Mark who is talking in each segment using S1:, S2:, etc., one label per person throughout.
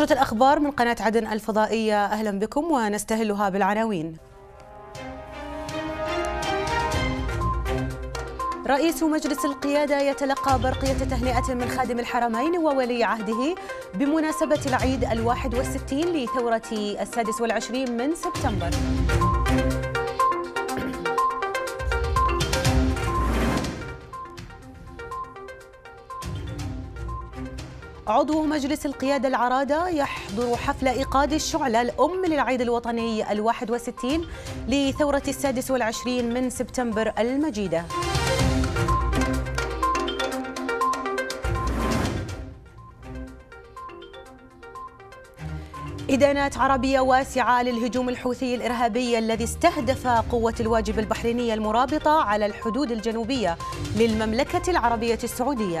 S1: نشرة الأخبار من قناة عدن الفضائية أهلا بكم ونستهلها بالعناوين رئيس مجلس القيادة يتلقى برقية تهنئة من خادم الحرمين وولي عهده بمناسبة العيد الواحد والستين لثورة السادس والعشرين من سبتمبر عضو مجلس القيادة العرادة يحضر حفل إيقاد الشعلة الأم للعيد الوطني الواحد وستين لثورة السادس والعشرين من سبتمبر المجيدة إدانات عربية واسعة للهجوم الحوثي الإرهابي الذي استهدف قوة الواجب البحرينية المرابطة على الحدود الجنوبية للمملكة العربية السعودية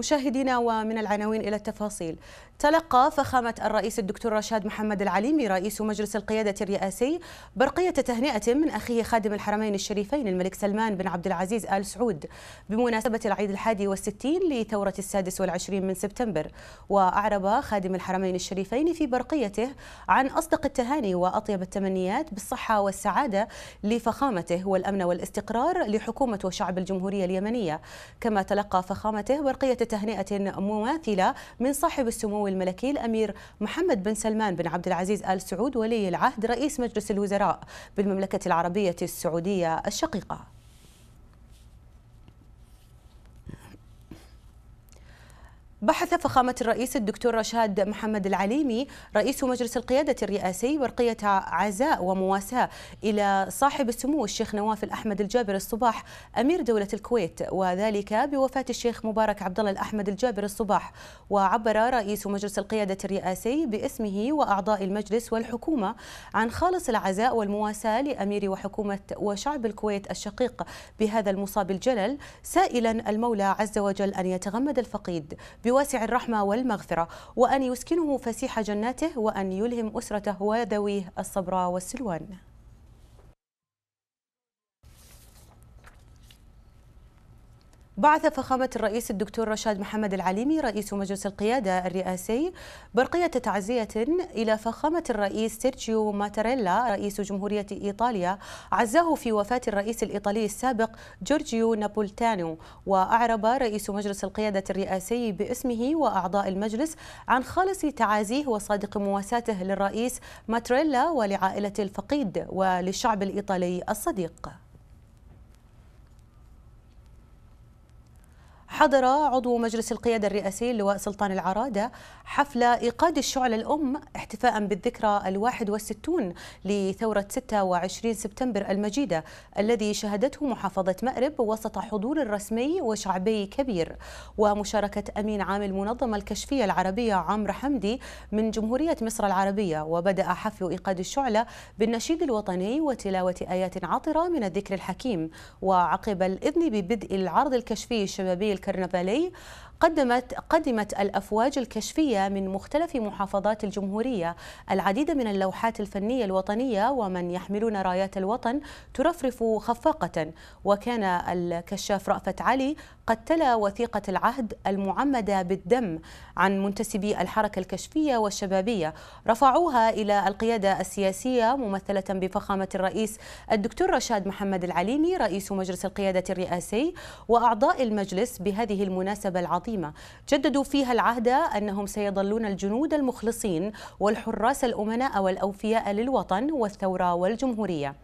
S1: مشاهدينا ومن العناوين إلى التفاصيل تلقى فخامة الرئيس الدكتور رشاد محمد العليمي رئيس مجلس القيادة الرئاسي برقية تهنئة من أخيه خادم الحرمين الشريفين الملك سلمان بن عبد العزيز آل سعود بمناسبة العيد الحادي والستين لثورة السادس والعشرين من سبتمبر وأعرب خادم الحرمين الشريفين في برقيته عن أصدق التهاني وأطيب التمنيات بالصحة والسعادة لفخامته والأمن والاستقرار لحكومة وشعب الجمهورية اليمنية كما تلقى فخامته برقية تهنئة مماثلة من صاحب السمو الملكي الأمير محمد بن سلمان بن عبد العزيز آل سعود ولي العهد رئيس مجلس الوزراء بالمملكة العربية السعودية الشقيقة بحث فخامة الرئيس الدكتور رشاد محمد العليمي رئيس مجلس القيادة الرئاسي ورقية عزاء ومواساة إلى صاحب السمو الشيخ نواف الأحمد الجابر الصباح أمير دولة الكويت وذلك بوفاة الشيخ مبارك عبد الله الأحمد الجابر الصباح وعبر رئيس مجلس القيادة الرئاسي باسمه وأعضاء المجلس والحكومة عن خالص العزاء والمواساة لأمير وحكومة وشعب الكويت الشقيق بهذا المصاب الجلل سائلا المولى عز وجل أن يتغمد الفقيد بواسع الرحمة والمغفرة وأن يسكنه فسيح جناته وأن يلهم أسرته وذويه الصبر والسلوان بعث فخامة الرئيس الدكتور رشاد محمد العليمي رئيس مجلس القيادة الرئاسي برقية تعزية إلى فخامة الرئيس سيرجيو ماتاريلا رئيس جمهورية إيطاليا عزاه في وفاة الرئيس الإيطالي السابق جورجيو نابولتانو وأعرب رئيس مجلس القيادة الرئاسي باسمه وأعضاء المجلس عن خالص تعازيه وصادق مواساته للرئيس ماتاريلا ولعائلة الفقيد وللشعب الإيطالي الصديق حضر عضو مجلس القيادة الرئاسي اللواء سلطان العرادة حفل إيقاد الشعلة الأم احتفاء بالذكرى الواحد والستون لثورة 26 سبتمبر المجيدة الذي شهدته محافظة مأرب وسط حضور رسمي وشعبي كبير ومشاركة أمين عام المنظمة الكشفية العربية عمرو حمدي من جمهورية مصر العربية وبدأ حفل إيقاد الشعلة بالنشيد الوطني وتلاوة آيات عطرة من الذكر الحكيم وعقب الإذن ببدء العرض الكشفي الشبابي الكرنفالي قدمت قدمت الافواج الكشفيه من مختلف محافظات الجمهوريه العديد من اللوحات الفنيه الوطنيه ومن يحملون رايات الوطن ترفرف خفاقه وكان الكشاف رأفت علي قد تلا وثيقه العهد المعمده بالدم عن منتسبي الحركه الكشفيه والشبابيه رفعوها الى القياده السياسيه ممثله بفخامه الرئيس الدكتور رشاد محمد العليمي رئيس مجلس القياده الرئاسي واعضاء المجلس بهذه المناسبه العظيمه العقيمة جددوا فيها العهد أنهم سيظلون الجنود المخلصين والحراس الأمناء والأوفياء للوطن والثورة والجمهورية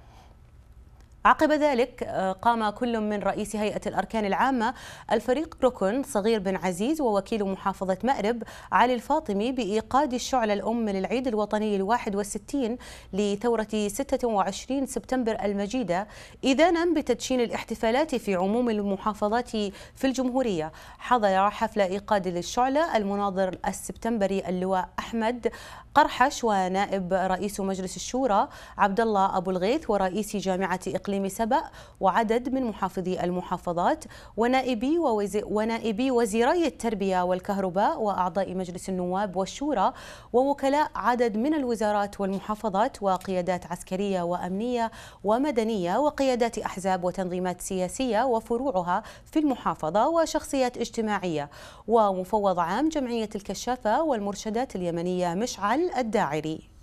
S1: عقب ذلك آه، قام كل من رئيس هيئة الأركان العامة الفريق ركن صغير بن عزيز ووكيل محافظة مأرب علي الفاطمي بإيقاد الشعلة الأم للعيد الوطني الواحد والستين لثورة 26 سبتمبر المجيدة إذانا بتدشين الاحتفالات في عموم المحافظات في الجمهورية حضر حفل إيقاد للشعلة المناظر السبتمبري اللواء أحمد قرحش ونائب رئيس مجلس الشورى عبد الله أبو الغيث ورئيس جامعة إقليم معلمي سبأ وعدد من محافظي المحافظات ونائبي ونائبي وزيري التربية والكهرباء وأعضاء مجلس النواب والشورى ووكلاء عدد من الوزارات والمحافظات وقيادات عسكرية وأمنية ومدنية وقيادات أحزاب وتنظيمات سياسية وفروعها في المحافظة وشخصيات اجتماعية ومفوض عام جمعية الكشافة والمرشدات اليمنية مشعل الداعري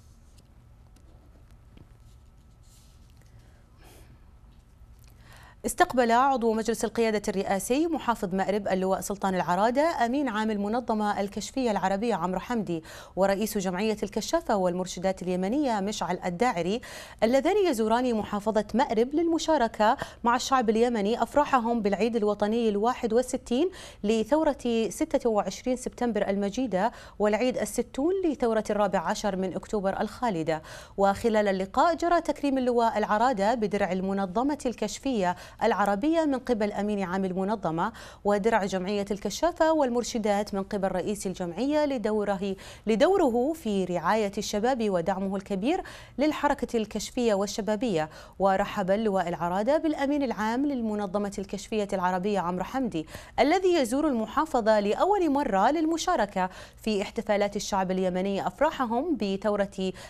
S1: استقبل عضو مجلس القيادة الرئاسي محافظ مأرب اللواء سلطان العرادة أمين عام المنظمة الكشفية العربية عمرو حمدي ورئيس جمعية الكشافة والمرشدات اليمنية مشعل الداعري اللذان يزوران محافظة مأرب للمشاركة مع الشعب اليمني أفراحهم بالعيد الوطني الواحد والستين لثورة 26 سبتمبر المجيدة والعيد الستون لثورة الرابع عشر من أكتوبر الخالدة وخلال اللقاء جرى تكريم اللواء العرادة بدرع المنظمة الكشفية العربية من قبل أمين عام المنظمة ودرع جمعية الكشافة والمرشدات من قبل رئيس الجمعية لدوره لدوره في رعاية الشباب ودعمه الكبير للحركة الكشفية والشبابية ورحب اللواء العرادة بالأمين العام للمنظمة الكشفية العربية عمرو حمدي الذي يزور المحافظة لأول مرة للمشاركة في احتفالات الشعب اليمني أفراحهم بثورة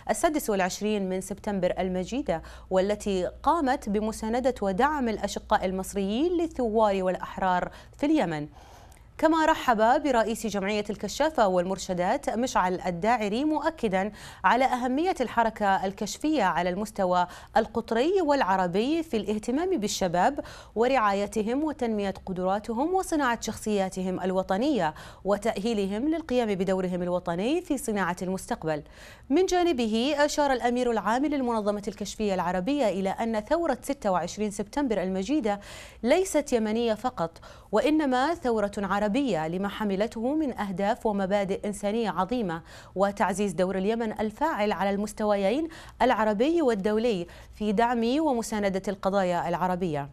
S1: السادس والعشرين من سبتمبر المجيدة والتي قامت بمساندة ودعم الأشخاص الأشقاء المصريين للثوار والأحرار في اليمن كما رحب برئيس جمعية الكشافة والمرشدات مشعل الداعري مؤكدا على أهمية الحركة الكشفية على المستوى القطري والعربي في الاهتمام بالشباب ورعايتهم وتنمية قدراتهم وصناعة شخصياتهم الوطنية وتأهيلهم للقيام بدورهم الوطني في صناعة المستقبل من جانبه أشار الأمير العام للمنظمة الكشفية العربية إلى أن ثورة 26 سبتمبر المجيدة ليست يمنية فقط وإنما ثورة عربية العربية لما حملته من أهداف ومبادئ إنسانية عظيمة وتعزيز دور اليمن الفاعل على المستويين العربي والدولي في دعم ومساندة القضايا العربية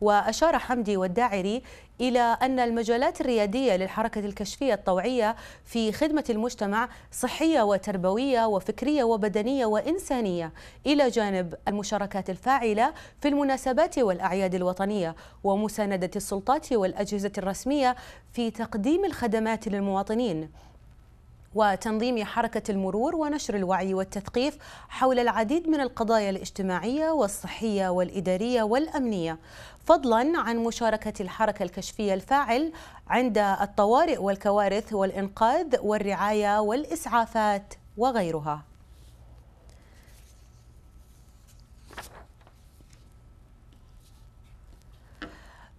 S1: وأشار حمدي والداعري إلى أن المجالات الريادية للحركة الكشفية الطوعية في خدمة المجتمع صحية وتربوية وفكرية وبدنية وإنسانية إلى جانب المشاركات الفاعلة في المناسبات والأعياد الوطنية ومساندة السلطات والأجهزة الرسمية في تقديم الخدمات للمواطنين وتنظيم حركة المرور ونشر الوعي والتثقيف حول العديد من القضايا الاجتماعية والصحية والإدارية والأمنية فضلا عن مشاركة الحركة الكشفية الفاعل عند الطوارئ والكوارث والإنقاذ والرعاية والإسعافات وغيرها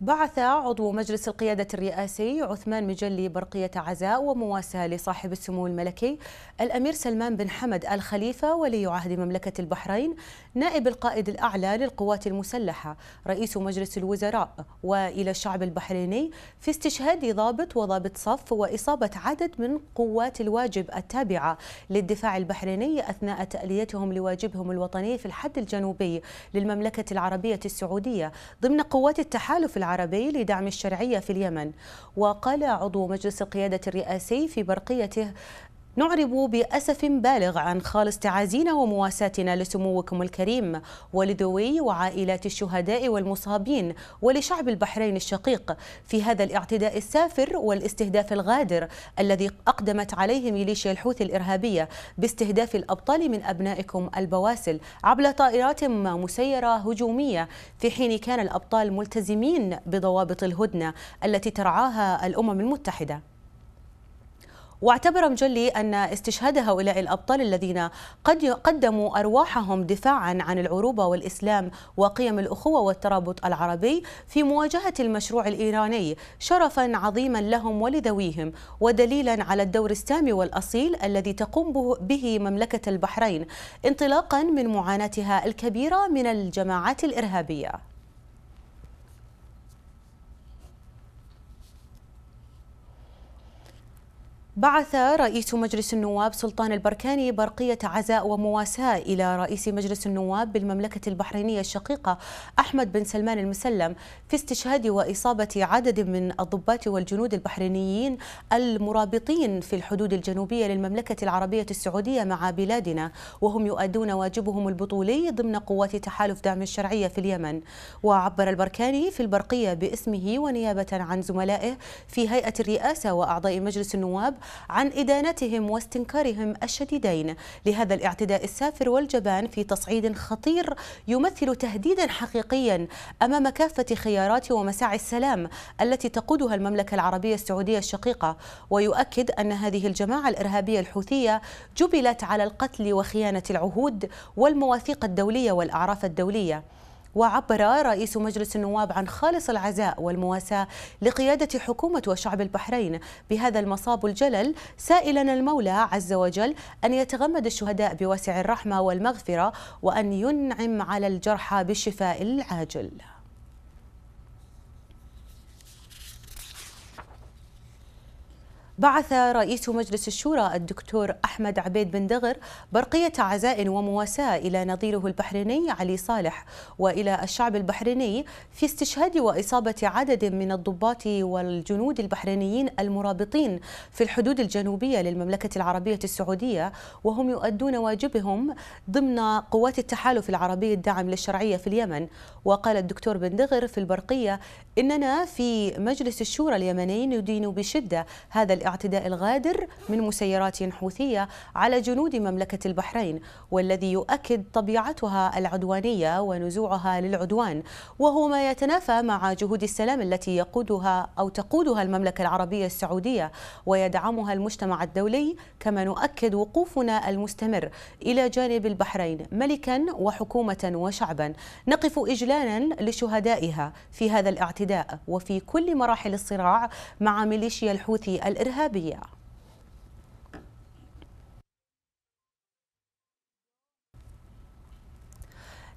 S1: بعث عضو مجلس القيادة الرئاسي عثمان مجلي برقية عزاء ومواساة لصاحب السمو الملكي الأمير سلمان بن حمد الخليفة ولي عهد مملكة البحرين نائب القائد الأعلى للقوات المسلحة رئيس مجلس الوزراء وإلى الشعب البحريني في استشهاد ضابط وضابط صف وإصابة عدد من قوات الواجب التابعة للدفاع البحريني أثناء تأليتهم لواجبهم الوطني في الحد الجنوبي للمملكة العربية السعودية ضمن قوات التحالف العربي العربي لدعم الشرعية في اليمن وقال عضو مجلس القيادة الرئاسي في برقيته نعرب بأسف بالغ عن خالص تعازينا ومواساتنا لسموكم الكريم ولذوي وعائلات الشهداء والمصابين ولشعب البحرين الشقيق في هذا الاعتداء السافر والاستهداف الغادر الذي أقدمت عليه ميليشيا الحوثي الإرهابية باستهداف الأبطال من أبنائكم البواسل عبر طائرات مسيرة هجومية في حين كان الأبطال ملتزمين بضوابط الهدنة التي ترعاها الأمم المتحدة واعتبر مجلي أن استشهاد هؤلاء الأبطال الذين قد قدموا أرواحهم دفاعا عن العروبة والإسلام وقيم الأخوة والترابط العربي في مواجهة المشروع الإيراني شرفا عظيما لهم ولذويهم ودليلا على الدور السامي والأصيل الذي تقوم به مملكة البحرين انطلاقا من معاناتها الكبيرة من الجماعات الإرهابية بعث رئيس مجلس النواب سلطان البركاني برقية عزاء ومواساة إلى رئيس مجلس النواب بالمملكة البحرينية الشقيقة أحمد بن سلمان المسلم في استشهاد وإصابة عدد من الضباط والجنود البحرينيين المرابطين في الحدود الجنوبية للمملكة العربية السعودية مع بلادنا وهم يؤدون واجبهم البطولي ضمن قوات تحالف دعم الشرعية في اليمن وعبر البركاني في البرقية باسمه ونيابة عن زملائه في هيئة الرئاسة وأعضاء مجلس النواب عن إدانتهم واستنكارهم الشديدين لهذا الاعتداء السافر والجبان في تصعيد خطير يمثل تهديدا حقيقيا أمام كافة خيارات ومساعي السلام التي تقودها المملكة العربية السعودية الشقيقة ويؤكد أن هذه الجماعة الإرهابية الحوثية جبلت على القتل وخيانة العهود والمواثيق الدولية والأعراف الدولية وعبر رئيس مجلس النواب عن خالص العزاء والمواساة لقيادة حكومة وشعب البحرين بهذا المصاب الجلل سائلا المولى عز وجل أن يتغمد الشهداء بواسع الرحمة والمغفرة وأن ينعم على الجرحى بالشفاء العاجل بعث رئيس مجلس الشورى الدكتور أحمد عبيد بن دغر برقية عزاء ومواساة إلى نظيره البحريني علي صالح وإلى الشعب البحريني في استشهاد وإصابة عدد من الضباط والجنود البحرينيين المرابطين في الحدود الجنوبية للمملكة العربية السعودية وهم يؤدون واجبهم ضمن قوات التحالف العربي الدعم للشرعية في اليمن وقال الدكتور بن دغر في البرقية إننا في مجلس الشورى اليمني ندين بشدة هذا الإعلام الاعتداء الغادر من مسيرات حوثية على جنود مملكة البحرين والذي يؤكد طبيعتها العدوانية ونزوعها للعدوان وهو ما يتنافى مع جهود السلام التي يقودها أو تقودها المملكة العربية السعودية ويدعمها المجتمع الدولي كما نؤكد وقوفنا المستمر إلى جانب البحرين ملكا وحكومة وشعبا نقف إجلالا لشهدائها في هذا الاعتداء وفي كل مراحل الصراع مع ميليشيا الحوثي الإرهابي الإرهابية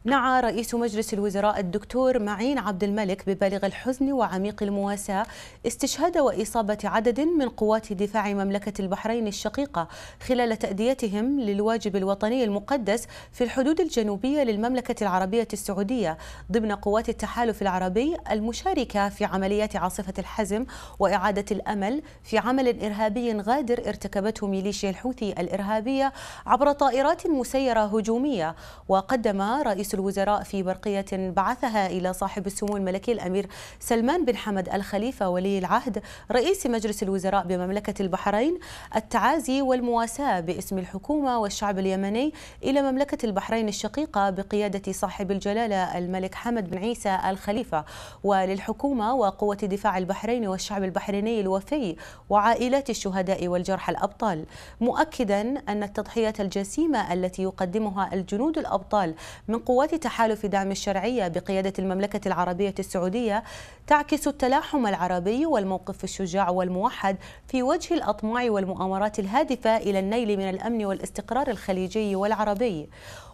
S1: نعى رئيس مجلس الوزراء الدكتور معين عبد الملك ببالغ الحزن وعميق المواساة استشهاد وإصابة عدد من قوات دفاع مملكة البحرين الشقيقة خلال تأديتهم للواجب الوطني المقدس في الحدود الجنوبية للمملكة العربية السعودية ضمن قوات التحالف العربي المشاركة في عمليات عاصفة الحزم وإعادة الأمل في عمل إرهابي غادر ارتكبته ميليشيا الحوثي الإرهابية عبر طائرات مسيرة هجومية وقدم رئيس الوزراء في برقية بعثها إلى صاحب السمو الملكي الأمير سلمان بن حمد الخليفة ولي العهد رئيس مجلس الوزراء بمملكة البحرين التعازي والمواساة باسم الحكومة والشعب اليمني إلى مملكة البحرين الشقيقة بقيادة صاحب الجلالة الملك حمد بن عيسى الخليفة وللحكومة وقوة دفاع البحرين والشعب البحريني الوفي وعائلات الشهداء والجرحى الأبطال مؤكدا أن التضحيات الجسيمة التي يقدمها الجنود الأبطال من قوات خطوات تحالف دعم الشرعية بقيادة المملكة العربية السعودية تعكس التلاحم العربي والموقف الشجاع والموحد في وجه الأطماع والمؤامرات الهادفة إلى النيل من الأمن والاستقرار الخليجي والعربي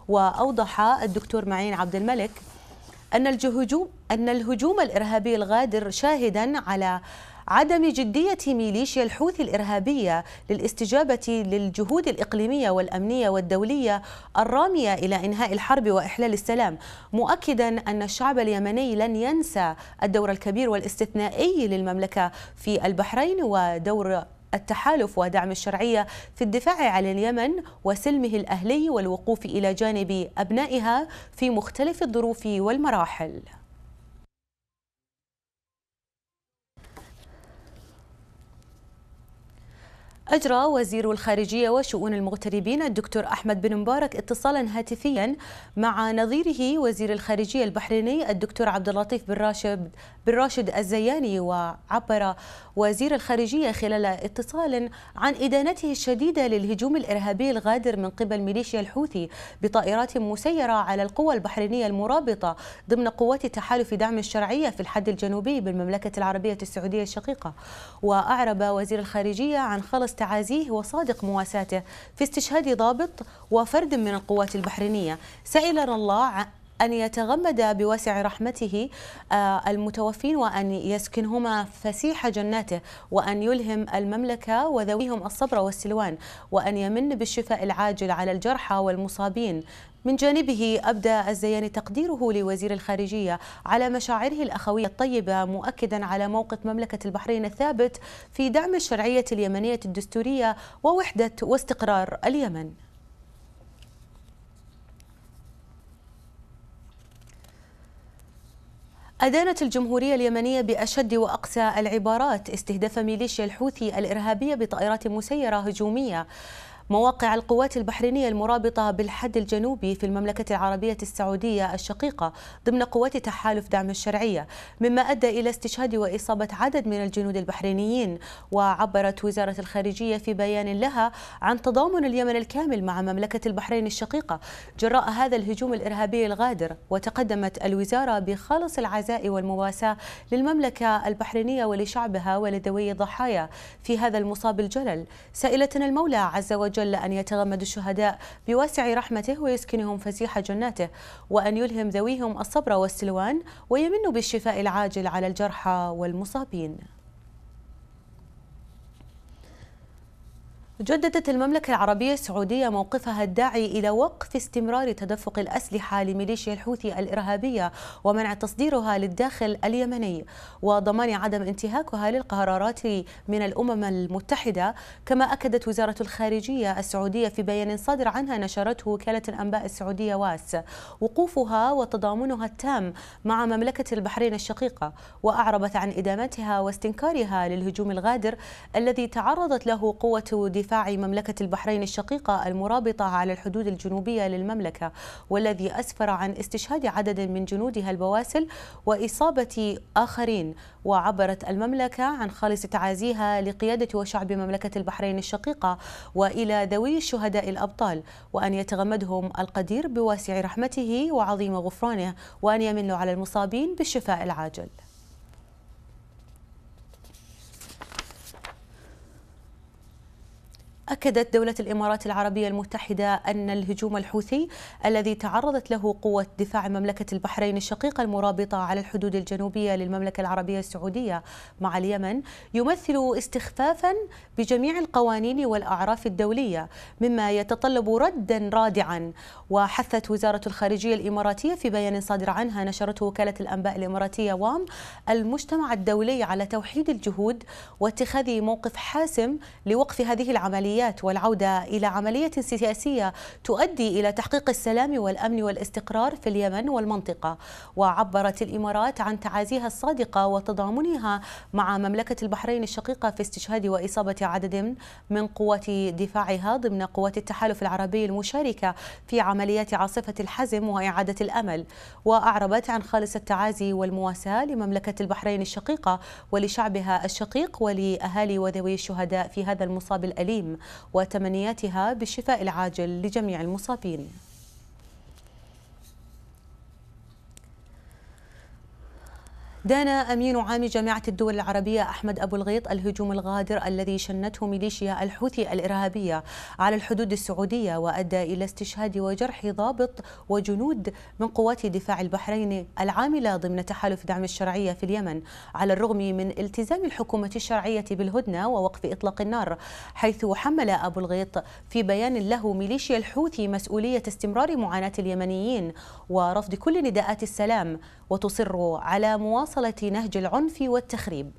S1: وأوضح الدكتور معين عبد الملك أن الهجوم أن الهجوم الإرهابي الغادر شاهدا على عدم جدية ميليشيا الحوثي الإرهابية للاستجابة للجهود الإقليمية والأمنية والدولية الرامية إلى إنهاء الحرب وإحلال السلام مؤكدا أن الشعب اليمني لن ينسى الدور الكبير والاستثنائي للمملكة في البحرين ودور التحالف ودعم الشرعية في الدفاع عن اليمن وسلمه الأهلي والوقوف إلى جانب أبنائها في مختلف الظروف والمراحل أجرى وزير الخارجية وشؤون المغتربين الدكتور أحمد بن مبارك اتصالا هاتفيا مع نظيره وزير الخارجية البحريني الدكتور عبد اللطيف بن راشد بن راشد الزياني وعبر وزير الخارجية خلال اتصال عن إدانته الشديدة للهجوم الإرهابي الغادر من قبل ميليشيا الحوثي بطائرات مسيرة على القوى البحرينية المرابطة ضمن قوات تحالف دعم الشرعية في الحد الجنوبي بالمملكة العربية السعودية الشقيقة وأعرب وزير الخارجية عن خلص تعازيه وصادق مواساته في استشهاد ضابط وفرد من القوات البحرينية سئل الله أن يتغمد بواسع رحمته آه، المتوفين وأن يسكنهما فسيح جناته وأن يلهم المملكة وذويهم الصبر والسلوان وأن يمن بالشفاء العاجل على الجرحى والمصابين من جانبه أبدى الزياني تقديره لوزير الخارجية على مشاعره الأخوية الطيبة مؤكدا على موقف مملكة البحرين الثابت في دعم الشرعية اليمنية الدستورية ووحدة واستقرار اليمن أدانت الجمهورية اليمنية بأشد وأقسى العبارات استهداف ميليشيا الحوثي الإرهابية بطائرات مسيرة هجومية مواقع القوات البحرينية المرابطة بالحد الجنوبي في المملكة العربية السعودية الشقيقة ضمن قوات تحالف دعم الشرعية مما أدى إلى استشهاد وإصابة عدد من الجنود البحرينيين وعبرت وزارة الخارجية في بيان لها عن تضامن اليمن الكامل مع مملكة البحرين الشقيقة جراء هذا الهجوم الإرهابي الغادر وتقدمت الوزارة بخالص العزاء والمواساة للمملكة البحرينية ولشعبها ولذوي الضحايا في هذا المصاب الجلل سائلتنا المولى عز وجل جل أن يتغمد الشهداء بواسع رحمته ويسكنهم فسيح جناته وأن يلهم ذويهم الصبر والسلوان ويمن بالشفاء العاجل على الجرحى والمصابين جددت المملكة العربية السعودية موقفها الداعي إلى وقف استمرار تدفق الأسلحة لميليشيا الحوثي الإرهابية ومنع تصديرها للداخل اليمني وضمان عدم انتهاكها للقرارات من الأمم المتحدة كما أكدت وزارة الخارجية السعودية في بيان صادر عنها نشرته وكالة الأنباء السعودية واس وقوفها وتضامنها التام مع مملكة البحرين الشقيقة وأعربت عن إدامتها واستنكارها للهجوم الغادر الذي تعرضت له قوة دفاع مملكة البحرين الشقيقة المرابطة على الحدود الجنوبية للمملكة والذي أسفر عن استشهاد عدد من جنودها البواسل وإصابة آخرين وعبرت المملكة عن خالص تعازيها لقيادة وشعب مملكة البحرين الشقيقة وإلى ذوي الشهداء الأبطال وأن يتغمدهم القدير بواسع رحمته وعظيم غفرانه وأن يمن على المصابين بالشفاء العاجل أكدت دولة الإمارات العربية المتحدة أن الهجوم الحوثي الذي تعرضت له قوة دفاع مملكة البحرين الشقيقة المرابطة على الحدود الجنوبية للمملكة العربية السعودية مع اليمن يمثل استخفافا بجميع القوانين والأعراف الدولية مما يتطلب ردا رادعا وحثت وزارة الخارجية الإماراتية في بيان صادر عنها نشرته وكالة الأنباء الإماراتية وام المجتمع الدولي على توحيد الجهود واتخاذ موقف حاسم لوقف هذه العملية السلبيات والعودة إلى عملية سياسية تؤدي إلى تحقيق السلام والأمن والاستقرار في اليمن والمنطقة وعبرت الإمارات عن تعازيها الصادقة وتضامنها مع مملكة البحرين الشقيقة في استشهاد وإصابة عدد من قوات دفاعها ضمن قوات التحالف العربي المشاركة في عمليات عاصفة الحزم وإعادة الأمل وأعربت عن خالص التعازي والمواساة لمملكة البحرين الشقيقة ولشعبها الشقيق ولأهالي وذوي الشهداء في هذا المصاب الأليم وتمنياتها بالشفاء العاجل لجميع المصابين دان أمين عام جامعة الدول العربية أحمد أبو الغيط الهجوم الغادر الذي شنته ميليشيا الحوثي الإرهابية على الحدود السعودية وأدى إلى استشهاد وجرح ضابط وجنود من قوات دفاع البحرين العاملة ضمن تحالف دعم الشرعية في اليمن على الرغم من التزام الحكومة الشرعية بالهدنة ووقف إطلاق النار حيث حمل أبو الغيط في بيان له ميليشيا الحوثي مسؤولية استمرار معاناة اليمنيين ورفض كل نداءات السلام وتصر على مواصلة مواصلة نهج العنف والتخريب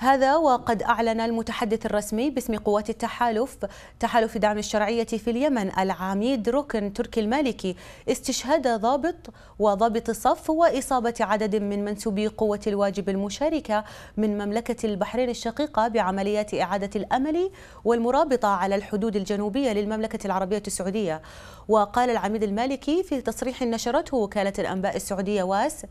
S1: هذا وقد أعلن المتحدث الرسمي باسم قوات التحالف تحالف دعم الشرعية في اليمن العميد ركن تركي المالكي استشهاد ضابط وضابط صف وإصابة عدد من منسوبي قوة الواجب المشاركة من مملكة البحرين الشقيقة بعمليات إعادة الأمل والمرابطة على الحدود الجنوبية للمملكة العربية السعودية وقال العميد المالكي في تصريح نشرته وكالة الأنباء السعودية واس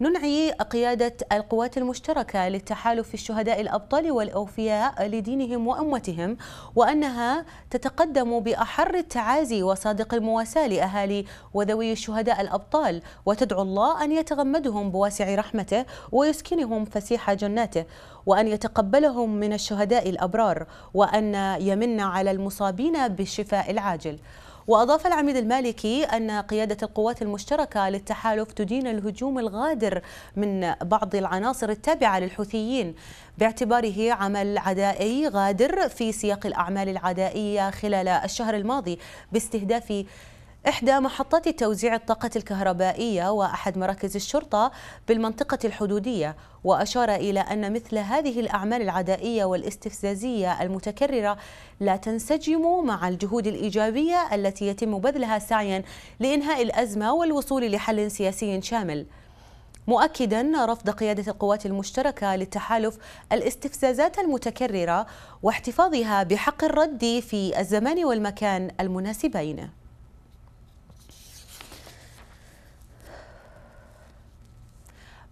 S1: ننعي قيادة القوات المشتركة للتحالف الشهداء الأبطال والأوفياء لدينهم وأمتهم وأنها تتقدم بأحر التعازي وصادق المواساة لأهالي وذوي الشهداء الأبطال وتدعو الله أن يتغمدهم بواسع رحمته ويسكنهم فسيح جناته وأن يتقبلهم من الشهداء الأبرار وأن يمن على المصابين بالشفاء العاجل وأضاف العميد المالكي أن قيادة القوات المشتركة للتحالف تدين الهجوم الغادر من بعض العناصر التابعة للحوثيين باعتباره عمل عدائي غادر في سياق الأعمال العدائية خلال الشهر الماضي باستهداف إحدى محطات توزيع الطاقة الكهربائية وأحد مراكز الشرطة بالمنطقة الحدودية وأشار إلى أن مثل هذه الأعمال العدائية والاستفزازية المتكررة لا تنسجم مع الجهود الإيجابية التي يتم بذلها سعيا لإنهاء الأزمة والوصول لحل سياسي شامل مؤكدا رفض قيادة القوات المشتركة للتحالف الاستفزازات المتكررة واحتفاظها بحق الرد في الزمان والمكان المناسبين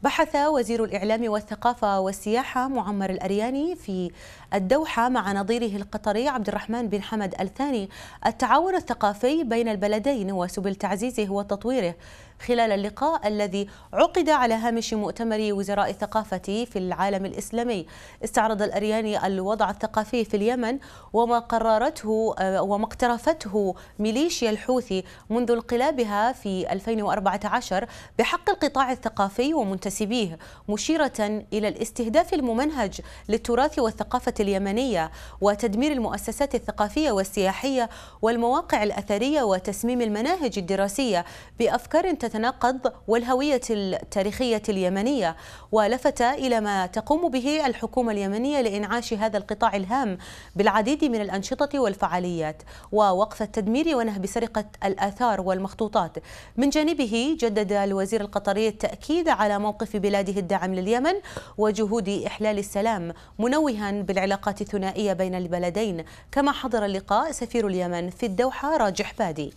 S1: بحث وزير الإعلام والثقافة والسياحة معمر الأرياني في الدوحة مع نظيره القطري عبد الرحمن بن حمد الثاني التعاون الثقافي بين البلدين وسبل تعزيزه وتطويره خلال اللقاء الذي عقد على هامش مؤتمر وزراء الثقافة في العالم الإسلامي استعرض الأرياني الوضع الثقافي في اليمن وما قررته آه، وما اقترفته ميليشيا الحوثي منذ انقلابها في 2014 بحق القطاع الثقافي ومنتسبيه مشيرة إلى الاستهداف الممنهج للتراث والثقافة اليمنية وتدمير المؤسسات الثقافية والسياحية والمواقع الأثرية وتسميم المناهج الدراسية بأفكار تتناقض والهوية التاريخية اليمنية ولفت إلى ما تقوم به الحكومة اليمنية لإنعاش هذا القطاع الهام بالعديد من الأنشطة والفعاليات ووقف التدمير ونهب سرقة الآثار والمخطوطات من جانبه جدد الوزير القطري التأكيد على موقف بلاده الدعم لليمن وجهود إحلال السلام منوها بالعلاقة العلاقات الثنائية بين البلدين كما حضر اللقاء سفير اليمن في الدوحة راجح بادي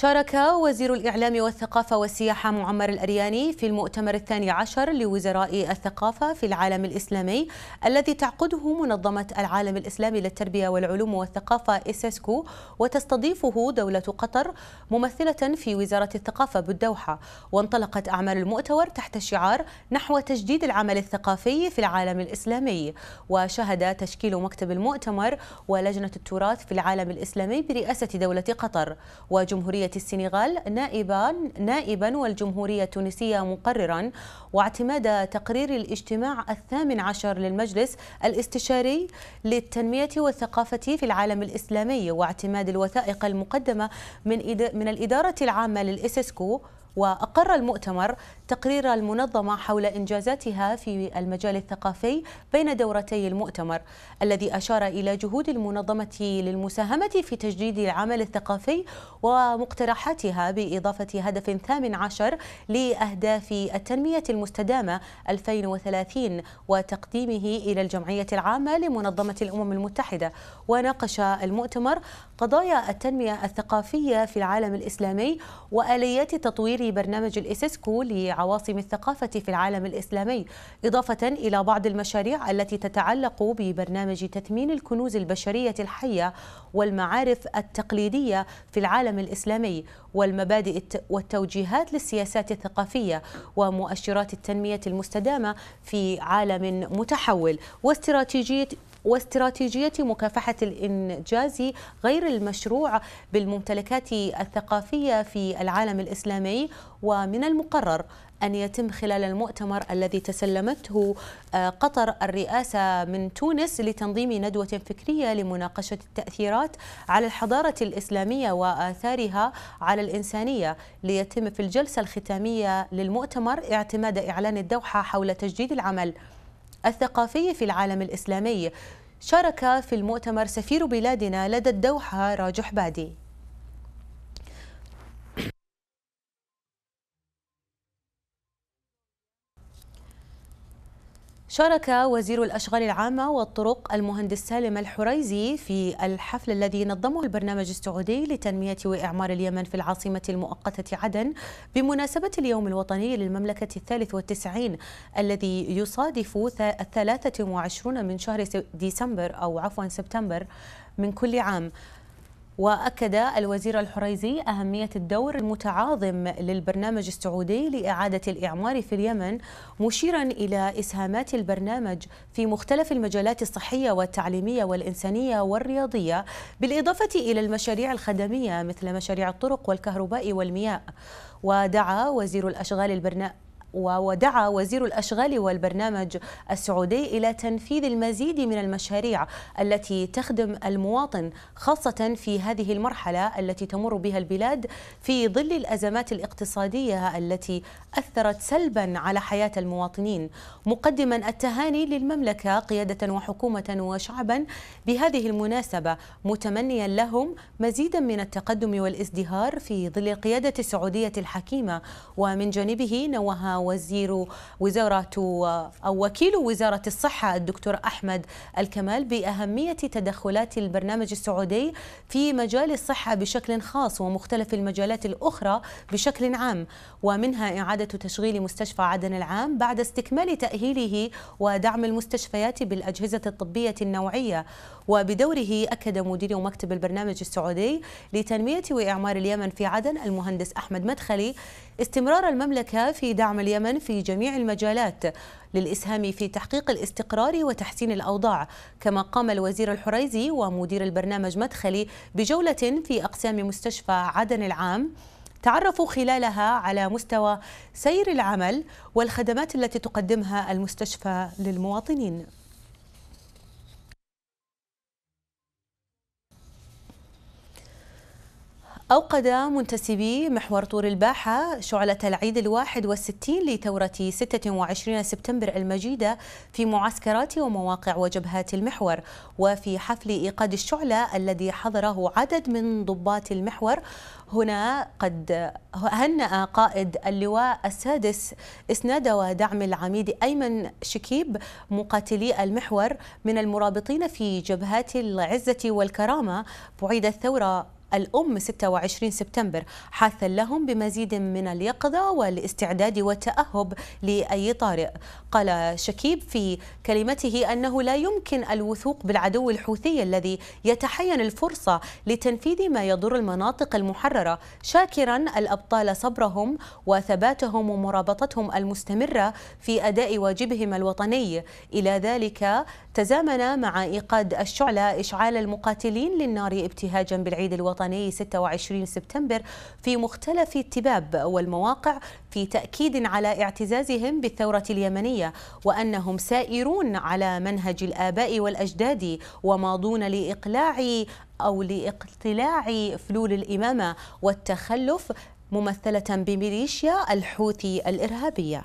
S1: شارك وزير الإعلام والثقافة والسياحة معمر الأرياني في المؤتمر الثاني عشر لوزراء الثقافة في العالم الإسلامي الذي تعقده منظمة العالم الإسلامي للتربية والعلوم والثقافة إسسكو وتستضيفه دولة قطر ممثلة في وزارة الثقافة بالدوحة وانطلقت أعمال المؤتمر تحت الشعار نحو تجديد العمل الثقافي في العالم الإسلامي وشهد تشكيل مكتب المؤتمر ولجنة التراث في العالم الإسلامي برئاسة دولة قطر وجمهورية السنغال نائبا نائبا والجمهورية التونسية مقررا واعتماد تقرير الاجتماع الثامن عشر للمجلس الاستشاري للتنمية والثقافة في العالم الإسلامي واعتماد الوثائق المقدمة من من الإدارة العامة للإسسكو وأقر المؤتمر تقرير المنظمة حول إنجازاتها في المجال الثقافي بين دورتي المؤتمر الذي أشار إلى جهود المنظمة للمساهمة في تجديد العمل الثقافي ومقترحاتها بإضافة هدف ثامن عشر لأهداف التنمية المستدامة 2030 وتقديمه إلى الجمعية العامة لمنظمة الأمم المتحدة وناقش المؤتمر قضايا التنمية الثقافية في العالم الإسلامي وآليات تطوير تطوير برنامج الإسسكو لعواصم الثقافة في العالم الإسلامي إضافة إلى بعض المشاريع التي تتعلق ببرنامج تثمين الكنوز البشرية الحية والمعارف التقليدية في العالم الإسلامي والمبادئ والتوجيهات للسياسات الثقافية ومؤشرات التنمية المستدامة في عالم متحول واستراتيجية واستراتيجية مكافحة الإنجاز غير المشروع بالممتلكات الثقافية في العالم الإسلامي ومن المقرر أن يتم خلال المؤتمر الذي تسلمته آه، قطر الرئاسة من تونس لتنظيم ندوة فكرية لمناقشة التأثيرات على الحضارة الإسلامية وآثارها على الإنسانية ليتم في الجلسة الختامية للمؤتمر اعتماد إعلان الدوحة حول تجديد العمل الثقافي في العالم الإسلامي شارك في المؤتمر سفير بلادنا لدى الدوحة راجح بادي شارك وزير الأشغال العامة والطرق المهندس سالم الحريزي في الحفل الذي نظمه البرنامج السعودي لتنمية وإعمار اليمن في العاصمة المؤقتة عدن بمناسبة اليوم الوطني للمملكة الثالث والتسعين الذي يصادف الثلاثة وعشرون من شهر ديسمبر أو عفوا سبتمبر من كل عام وأكد الوزير الحريزي أهمية الدور المتعاظم للبرنامج السعودي لإعادة الإعمار في اليمن مشيرا إلى إسهامات البرنامج في مختلف المجالات الصحية والتعليمية والإنسانية والرياضية بالإضافة إلى المشاريع الخدمية مثل مشاريع الطرق والكهرباء والمياه ودعا وزير الأشغال البرنامج ودعا وزير الأشغال والبرنامج السعودي إلى تنفيذ المزيد من المشاريع التي تخدم المواطن خاصة في هذه المرحلة التي تمر بها البلاد في ظل الأزمات الاقتصادية التي أثرت سلبا على حياة المواطنين مقدما التهاني للمملكة قيادة وحكومة وشعبا بهذه المناسبة متمنيا لهم مزيدا من التقدم والازدهار في ظل قيادة السعودية الحكيمة ومن جانبه نوه وزير وزارة أو وكيل وزارة الصحة الدكتور أحمد الكمال بأهمية تدخلات البرنامج السعودي في مجال الصحة بشكل خاص ومختلف المجالات الأخرى بشكل عام ومنها إعادة تشغيل مستشفى عدن العام بعد استكمال تأهيله ودعم المستشفيات بالأجهزة الطبية النوعية وبدوره أكد مدير مكتب البرنامج السعودي لتنمية وإعمار اليمن في عدن المهندس أحمد مدخلي استمرار المملكة في دعم اليمن في جميع المجالات للإسهام في تحقيق الاستقرار وتحسين الأوضاع كما قام الوزير الحريزي ومدير البرنامج مدخلي بجولة في أقسام مستشفى عدن العام تعرفوا خلالها على مستوى سير العمل والخدمات التي تقدمها المستشفى للمواطنين أوقد منتسبي محور طور الباحة شعلة العيد الواحد والستين لثورة 26 سبتمبر المجيدة في معسكرات ومواقع وجبهات المحور وفي حفل إيقاد الشعلة الذي حضره عدد من ضباط المحور هنا قد هنأ قائد اللواء السادس إسناد ودعم العميد أيمن شكيب مقاتلي المحور من المرابطين في جبهات العزة والكرامة بعيد الثورة الأم 26 سبتمبر حاثا لهم بمزيد من اليقظة والاستعداد والتأهب لأي طارئ قال شكيب في كلمته أنه لا يمكن الوثوق بالعدو الحوثي الذي يتحين الفرصة لتنفيذ ما يضر المناطق المحررة شاكرا الأبطال صبرهم وثباتهم ومرابطتهم المستمرة في أداء واجبهم الوطني إلى ذلك تزامن مع إيقاد الشعلة إشعال المقاتلين للنار ابتهاجا بالعيد الوطني الوطني 26 سبتمبر في مختلف التباب والمواقع في تأكيد على اعتزازهم بالثورة اليمنية وأنهم سائرون على منهج الآباء والأجداد وماضون لإقلاع أو لاقتلاع فلول الإمامة والتخلف ممثلة بميليشيا الحوثي الإرهابية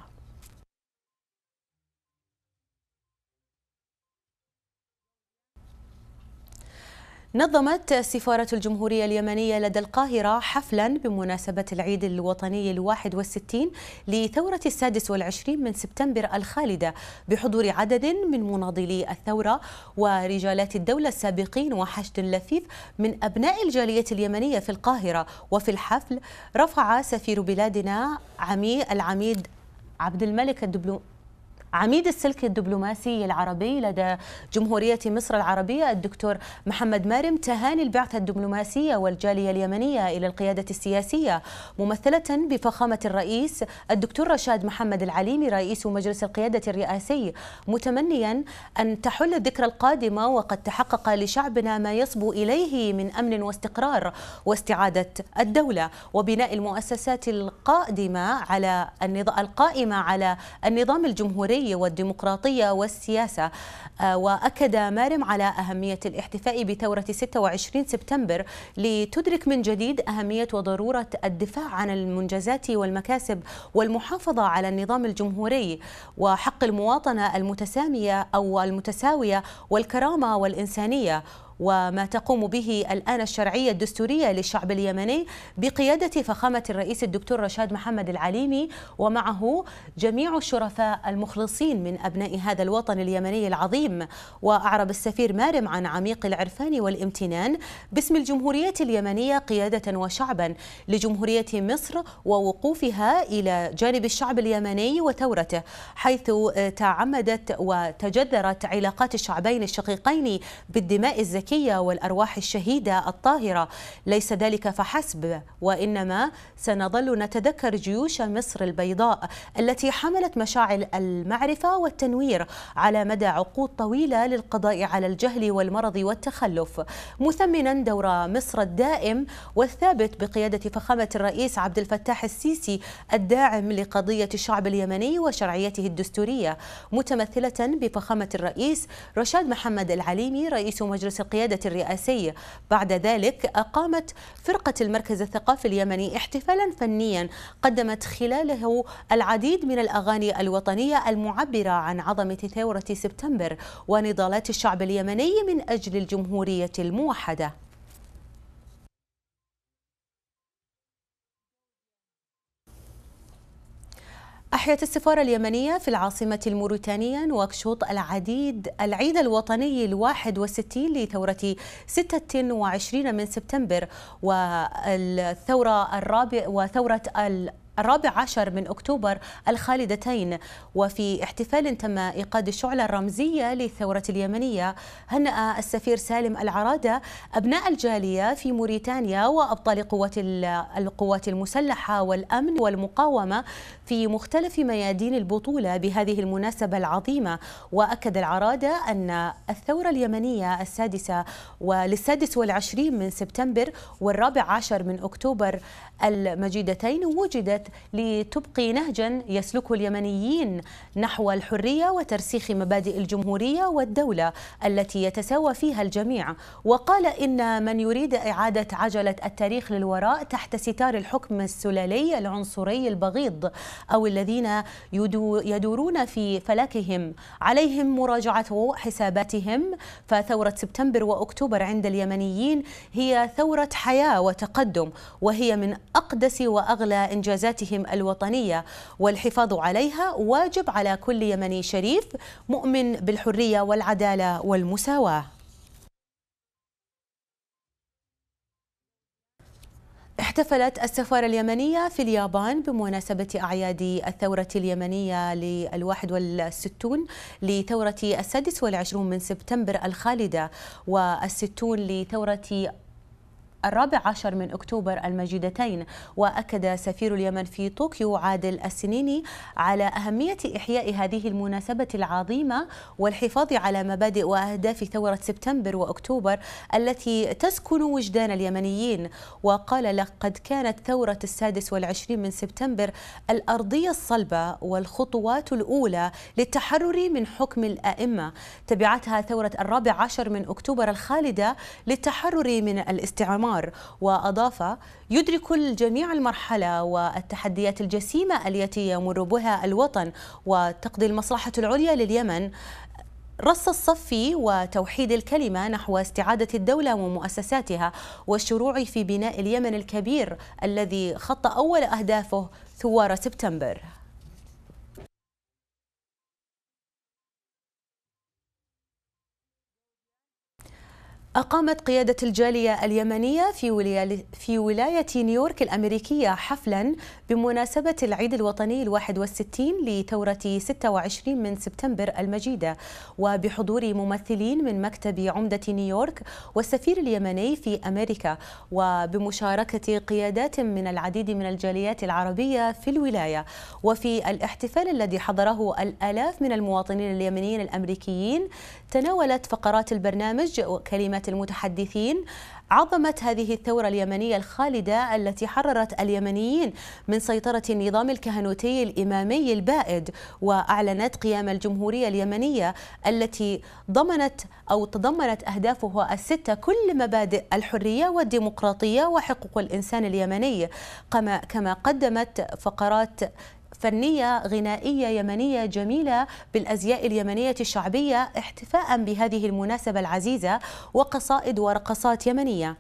S1: نظمت سفارة الجمهورية اليمنية لدى القاهرة حفلا بمناسبة العيد الوطني الواحد والستين لثورة السادس والعشرين من سبتمبر الخالدة بحضور عدد من مناضلي الثورة ورجالات الدولة السابقين وحشد لفيف من أبناء الجالية اليمنية في القاهرة وفي الحفل رفع سفير بلادنا عمي العميد عبد الملك الدبلوماسي عميد السلك الدبلوماسي العربي لدى جمهورية مصر العربية الدكتور محمد مارم تهاني البعثة الدبلوماسية والجالية اليمنية إلى القيادة السياسية ممثلة بفخامة الرئيس الدكتور رشاد محمد العليمي رئيس مجلس القيادة الرئاسي متمنيا أن تحل الذكرى القادمة وقد تحقق لشعبنا ما يصبو إليه من أمن واستقرار واستعادة الدولة وبناء المؤسسات القادمة على النظام القائمة على النظام الجمهوري الحرية والديمقراطية والسياسة آه، وأكد مارم على أهمية الاحتفاء بثورة 26 سبتمبر لتدرك من جديد أهمية وضرورة الدفاع عن المنجزات والمكاسب والمحافظة على النظام الجمهوري وحق المواطنة المتسامية أو المتساوية والكرامة والإنسانية وما تقوم به الآن الشرعية الدستورية للشعب اليمني بقيادة فخامة الرئيس الدكتور رشاد محمد العليمي ومعه جميع الشرفاء المخلصين من أبناء هذا الوطن اليمني العظيم وأعرب السفير مارم عن عميق العرفان والامتنان باسم الجمهورية اليمنية قيادة وشعبا لجمهورية مصر ووقوفها إلى جانب الشعب اليمني وثورته حيث تعمدت وتجذرت علاقات الشعبين الشقيقين بالدماء الزكية الملكية والأرواح الشهيدة الطاهرة ليس ذلك فحسب وإنما سنظل نتذكر جيوش مصر البيضاء التي حملت مشاعل المعرفة والتنوير على مدى عقود طويلة للقضاء على الجهل والمرض والتخلف مثمنا دور مصر الدائم والثابت بقيادة فخامة الرئيس عبد الفتاح السيسي الداعم لقضية الشعب اليمني وشرعيته الدستورية متمثلة بفخامة الرئيس رشاد محمد العليمي رئيس مجلس القيادة القيادة الرئاسي بعد ذلك أقامت فرقة المركز الثقافي اليمني احتفالا فنيا قدمت خلاله العديد من الأغاني الوطنية المعبرة عن عظمة ثورة سبتمبر ونضالات الشعب اليمني من أجل الجمهورية الموحدة أحيت السفارة اليمنية في العاصمة الموريتانية نواكشوط العديد العيد الوطني الواحد والستين لثورة 26 من سبتمبر والثورة الرابع وثورة الرابع عشر من أكتوبر الخالدتين وفي احتفال تم إيقاد الشعلة الرمزية للثورة اليمنية هنأ السفير سالم العرادة أبناء الجالية في موريتانيا وأبطال قوات القوات المسلحة والأمن والمقاومة في مختلف ميادين البطولة بهذه المناسبة العظيمة وأكد العرادة أن الثورة اليمنية السادسة وللسادس والعشرين من سبتمبر والرابع عشر من أكتوبر المجيدتين وجدت لتبقي نهجا يسلكه اليمنيين نحو الحرية وترسيخ مبادئ الجمهورية والدولة التي يتساوى فيها الجميع وقال إن من يريد إعادة عجلة التاريخ للوراء تحت ستار الحكم السلالي العنصري البغيض أو الذين يدورون في فلكهم عليهم مراجعة حساباتهم فثورة سبتمبر وأكتوبر عند اليمنيين هي ثورة حياة وتقدم وهي من أقدس وأغلى إنجازاتهم الوطنية والحفاظ عليها واجب على كل يمني شريف مؤمن بالحرية والعدالة والمساواة احتفلت السفارة اليمنية في اليابان بمناسبة أعياد الثورة اليمنية للواحد والستون لثورة السادس والعشرون من سبتمبر الخالدة والستون لثورة الرابع عشر من أكتوبر المجيدتين وأكد سفير اليمن في طوكيو عادل السنيني على أهمية إحياء هذه المناسبة العظيمة والحفاظ على مبادئ وأهداف ثورة سبتمبر وأكتوبر التي تسكن وجدان اليمنيين وقال لقد كانت ثورة السادس والعشرين من سبتمبر الأرضية الصلبة والخطوات الأولى للتحرر من حكم الأئمة تبعتها ثورة الرابع عشر من أكتوبر الخالدة للتحرر من الاستعمار الاستثمار وأضاف يدرك الجميع المرحلة والتحديات الجسيمة التي يمر بها الوطن وتقضي المصلحة العليا لليمن رص الصف وتوحيد الكلمة نحو استعادة الدولة ومؤسساتها والشروع في بناء اليمن الكبير الذي خط أول أهدافه ثوار سبتمبر أقامت قيادة الجالية اليمنية في في ولاية نيويورك الأمريكية حفلا بمناسبة العيد الوطني الواحد والستين لثورة 26 من سبتمبر المجيدة وبحضور ممثلين من مكتب عمدة نيويورك والسفير اليمني في أمريكا وبمشاركة قيادات من العديد من الجاليات العربية في الولاية وفي الاحتفال الذي حضره الآلاف من المواطنين اليمنيين الأمريكيين تناولت فقرات البرنامج وكلمات المتحدثين عظمت هذه الثورة اليمنية الخالدة التي حررت اليمنيين من سيطرة النظام الكهنوتي الإمامي البائد وأعلنت قيام الجمهورية اليمنية التي ضمنت أو تضمنت أهدافها الستة كل مبادئ الحرية والديمقراطية وحقوق الإنسان اليمني كما قدمت فقرات فنية غنائية يمنية جميلة بالأزياء اليمنية الشعبية احتفاء بهذه المناسبة العزيزة وقصائد ورقصات يمنية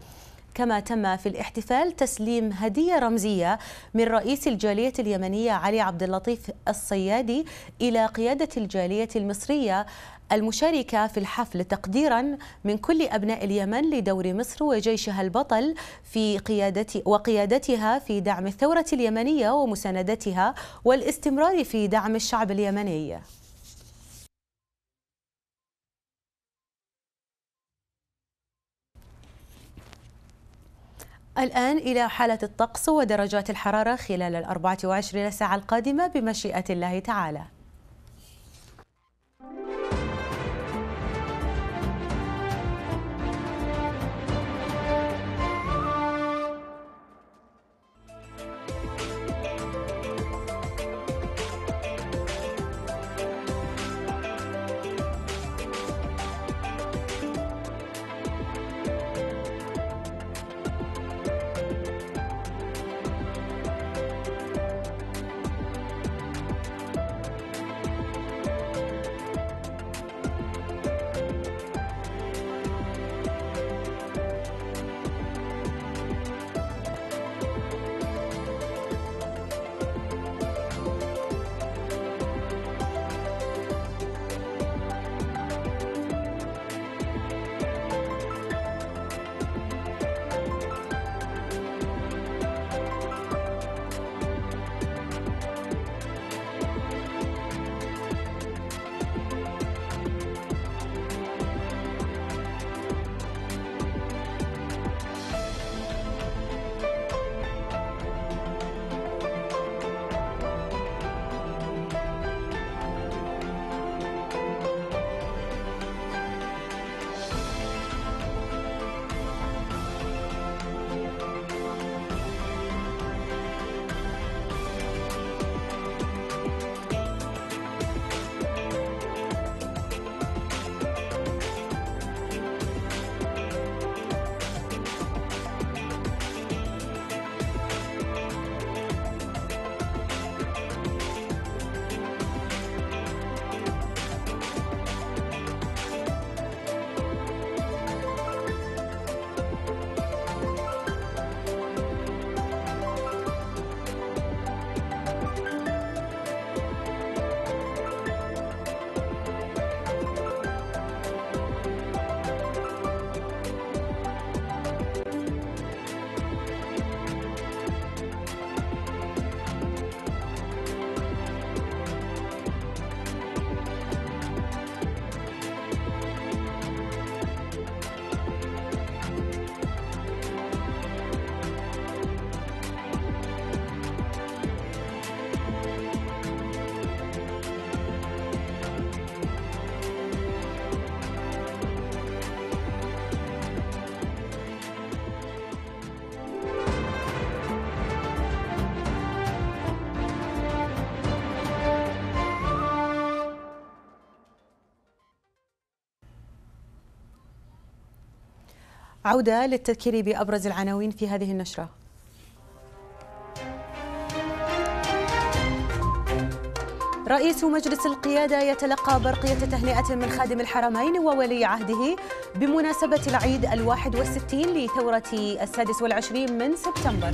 S1: كما تم في الاحتفال تسليم هدية رمزية من رئيس الجالية اليمنية علي عبد اللطيف الصيادي إلى قيادة الجالية المصرية المشاركة في الحفل تقديرا من كل أبناء اليمن لدور مصر وجيشها البطل في قيادة وقيادتها في دعم الثورة اليمنية ومساندتها والاستمرار في دعم الشعب اليمني الآن إلى حالة الطقس ودرجات الحرارة خلال الأربعة وعشرين ساعة القادمة بمشيئة الله تعالى عودة للتذكير بأبرز العناوين في هذه النشرة رئيس مجلس القيادة يتلقى برقية تهنئة من خادم الحرمين وولي عهده بمناسبة العيد الواحد والستين لثورة السادس والعشرين من سبتمبر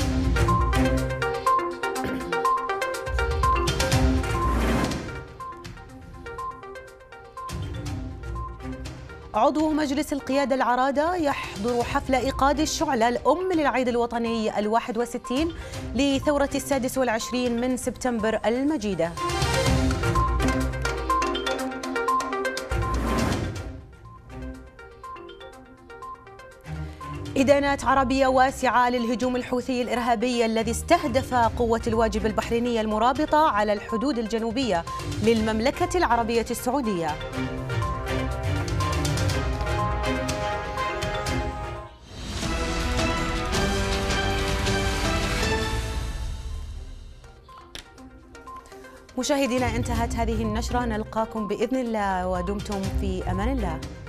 S1: عضو مجلس القيادة العرادة يحضر حفل إيقاد الشعلة الأم للعيد الوطني الواحد وستين لثورة السادس والعشرين من سبتمبر المجيدة إدانات عربية واسعة للهجوم الحوثي الإرهابي الذي استهدف قوة الواجب البحرينية المرابطة على الحدود الجنوبية للمملكة العربية السعودية مشاهدينا انتهت هذه النشرة نلقاكم بإذن الله ودمتم في أمان الله